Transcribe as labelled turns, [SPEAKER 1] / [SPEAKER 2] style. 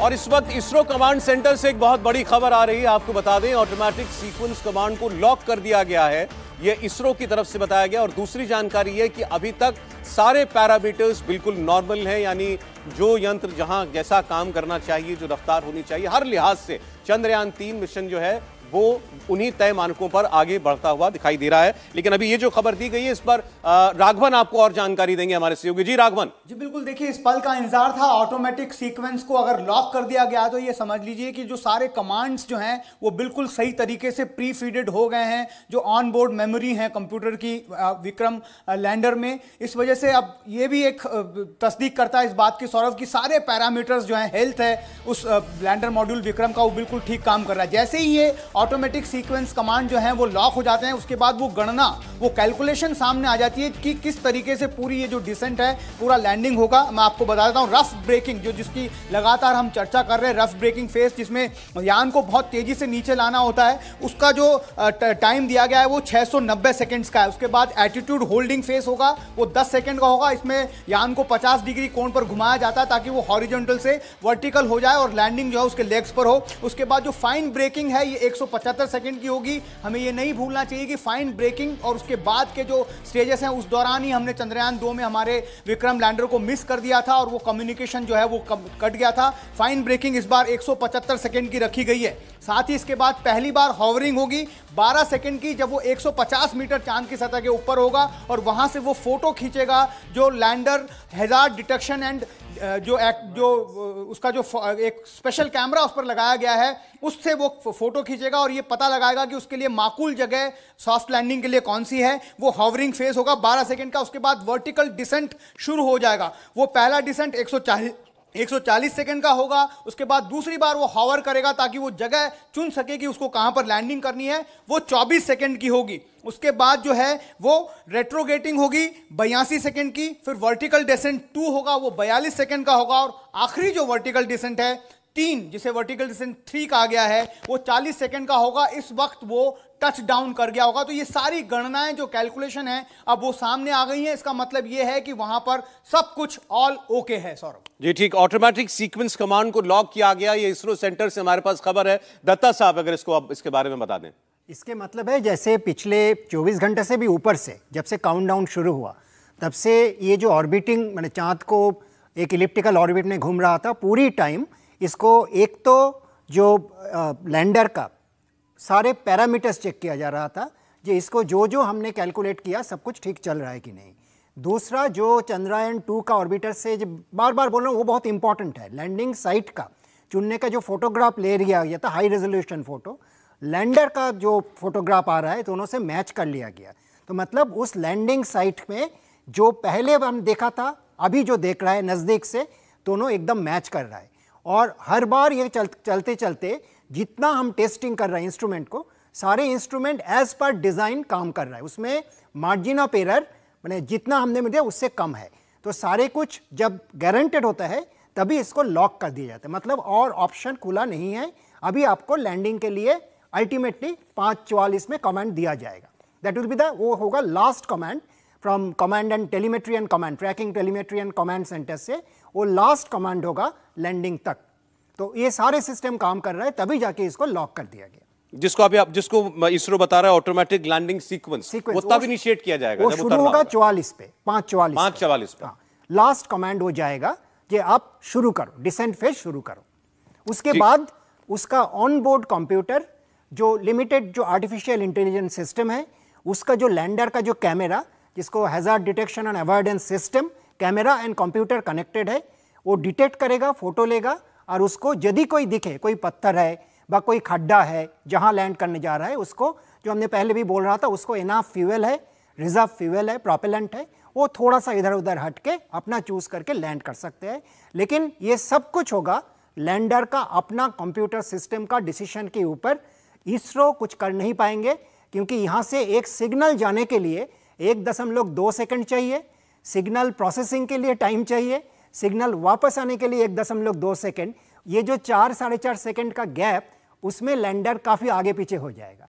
[SPEAKER 1] और इस वक्त इसरो कमांड सेंटर से एक बहुत बड़ी खबर आ रही है आपको बता दें ऑटोमेटिक सीक्वेंस कमांड को लॉक कर दिया गया है यह इसरो की तरफ से बताया गया और दूसरी जानकारी है कि अभी तक सारे पैरामीटर्स बिल्कुल नॉर्मल हैं यानी जो यंत्र जहां जैसा काम करना चाहिए जो रफ्तार होनी चाहिए हर लिहाज से चंद्रयान तीन मिशन जो है वो उन्हीं तय मानकों पर आगे बढ़ता हुआ दिखाई दे रहा है लेकिन अभी ये जो खबर दी गई है इस पर राघवन आपको और जानकारी देंगे हमारे सहयोगी जी राघवन
[SPEAKER 2] जी बिल्कुल देखिए इस पल का इंतजार था ऑटोमेटिक सीक्वेंस को अगर लॉक कर दिया गया तो ये समझ लीजिए कि जो सारे कमांड्स जो हैं वो बिल्कुल सही तरीके से प्री फीडेड हो गए हैं जो ऑन बोर्ड मेमोरी है कंप्यूटर की विक्रम लैंडर में इस वजह से अब ये भी एक तस्दीक करता है इस बात की सौरभ की सारे पैरामीटर्स जो है हेल्थ है उस लैंडर मॉड्यूल विक्रम का वो बिल्कुल ठीक काम कर रहा है जैसे ही ये ऑटोमेटिक सीक्वेंस कमांड जो है वो लॉक हो जाते हैं उसके बाद वो गणना वो कैलकुलेशन सामने आ जाती है कि किस तरीके से पूरी ये जो डिसेंट है पूरा लैंडिंग होगा मैं आपको बता देता हूँ रफ ब्रेकिंग जो जिसकी लगातार हम चर्चा कर रहे हैं रफ ब्रेकिंग फेस जिसमें यान को बहुत तेजी से नीचे लाना होता है उसका जो टाइम दिया गया है वो छः सौ का है उसके बाद एटीट्यूड होल्डिंग फेस होगा वो दस सेकेंड का होगा इसमें यान को पचास डिग्री कोण पर घुमाया जाता है ताकि वो हॉरिजेंटल से वर्टिकल हो जाए और लैंडिंग जो है उसके लेग्स पर हो उसके बाद जो फाइन ब्रेकिंग है ये एक 175 सेकंड की होगी हमें ये नहीं भूलना चाहिए कि फाइन ब्रेकिंग और उसके बाद के जो स्टेजेस हैं उस दौरान ही हमने चंद्रयान दो में हमारे विक्रम लैंडर को मिस कर दिया था और वो कम्युनिकेशन जो है वो कट गया था फाइन ब्रेकिंग इस बार एक सेकंड की रखी गई है साथ ही इसके बाद पहली बार हॉवरिंग होगी 12 सेकंड की जब वो 150 मीटर चांद की सतह के ऊपर होगा और वहां से वो फोटो खींचेगा जो लैंडर हेजार डिटेक्शन एंड जो एक, जो उसका जो एक स्पेशल कैमरा उस पर लगाया गया है उससे वो फोटो खींचेगा और ये पता लगाएगा कि उसके लिए माकूल जगह सॉफ्ट लैंडिंग के लिए कौन सी है वो हॉवरिंग फेस होगा 12 सेकंड का उसके बाद वर्टिकल डिसेंट शुरू हो जाएगा वो पहला डिसेंट 140 सेकंड का होगा उसके बाद दूसरी बार वो हावर करेगा ताकि वो जगह चुन सके कि उसको कहाँ पर लैंडिंग करनी है वो 24 सेकंड की होगी उसके बाद जो है वो रेट्रोगेटिंग होगी बयासी सेकंड की फिर वर्टिकल डिसेंट टू होगा वो बयालीस सेकंड का होगा और आखिरी जो वर्टिकल डिसेंट है तीन जिसे वर्टिकल डिस्टेंस थ्री कहा गया है वो 40 सेकंड का होगा इस वक्त वो टच डाउन कर गया होगा तो ये सारी गणनाएं जो कैलकुलेशन है अब वो सामने आ गई हैं इसका मतलब ये है कि वहां पर सब कुछ ऑल ओके है सौरभ
[SPEAKER 1] जी ठीक ऑटोमेटिक सीक्वेंस कमांड को लॉक किया गया ये इसरो सेंटर से हमारे पास खबर है दत्ता साहब अगर इसको आप इसके बारे में बता दें
[SPEAKER 3] इसके मतलब है जैसे पिछले चौबीस घंटे से भी ऊपर से जब से काउंट शुरू हुआ तब से ये जो ऑर्बिटिंग मैंने चांद को एक इलिप्टिकल ऑर्बिट में घूम रहा था पूरी टाइम इसको एक तो जो लैंडर का सारे पैरामीटर्स चेक किया जा रहा था जो इसको जो जो हमने कैलकुलेट किया सब कुछ ठीक चल रहा है कि नहीं दूसरा जो चंद्रयान टू का ऑर्बिटर से जो बार बार बोल रहा हूँ वो बहुत इंपॉर्टेंट है लैंडिंग साइट का चुनने का जो फोटोग्राफ ले लिया गया था हाई रेजोल्यूशन फ़ोटो लैंडर का जो फोटोग्राफ आ रहा है दोनों तो से मैच कर लिया गया तो मतलब उस लैंडिंग साइट में जो पहले हम देखा था अभी जो देख रहा है नज़दीक से दोनों एकदम मैच कर रहा है और हर बार ये चल, चलते चलते जितना हम टेस्टिंग कर रहे हैं इंस्ट्रूमेंट को सारे इंस्ट्रूमेंट एज पर डिज़ाइन काम कर रहा है उसमें मार्जिन ऑफ एरर मैंने जितना हमने मिले उससे कम है तो सारे कुछ जब गारंटेड होता है तभी इसको लॉक कर दिया जाता है मतलब और ऑप्शन खुला नहीं है अभी आपको लैंडिंग के लिए अल्टीमेटली पाँच चवालीस में कमेंट दिया जाएगा दैट विल बी द वो होगा last comment from command and telemetry and command tracking telemetry and command centre से वो लास्ट कमांड होगा लैंडिंग तक तो ये सारे सिस्टम काम कर रहा है तभी जाके इसको लॉक कर दिया गया
[SPEAKER 1] जिसको अभी आप जिसको इसरो बता रहा है ऑटोमेटिक लैंडिंग सीक्वेंस वो तब इनिशिएट किया जाएगा वो शुरू होगा
[SPEAKER 3] चौवालीस पे पांच चौवालीस पांच चौवालीस पे लास्ट कमांड हो जाएगा कि आप शुरू करो डिसेंट फेज शुरू करो उसके बाद उसका ऑन बोर्ड कंप्यूटर जो लिमिटेड जो आर्टिफिशियल इंटेलिजेंस सिस्टम है उसका जो लैंडर का जो कैमरा जिसको hazard detection and avoidance system camera and computer connected है वो डिटेक्ट करेगा फोटो लेगा और उसको यदि कोई दिखे कोई पत्थर है व कोई खड्डा है जहाँ लैंड करने जा रहा है उसको जो हमने पहले भी बोल रहा था उसको इनाफ फ्यूल है रिजर्व फ्यूल है प्रॉपेलेंट है वो थोड़ा सा इधर उधर हट के अपना चूज़ करके लैंड कर सकते हैं लेकिन ये सब कुछ होगा लैंडर का अपना कंप्यूटर सिस्टम का डिसीशन के ऊपर इसरो कुछ कर नहीं पाएंगे क्योंकि यहाँ से एक सिग्नल जाने के लिए एक दशमलव दो सेकेंड चाहिए सिग्नल प्रोसेसिंग के लिए टाइम चाहिए सिग्नल वापस आने के लिए एक दशमलव दो सेकेंड ये जो चार साढ़े चार सेकेंड का गैप उसमें लैंडर काफ़ी आगे पीछे हो जाएगा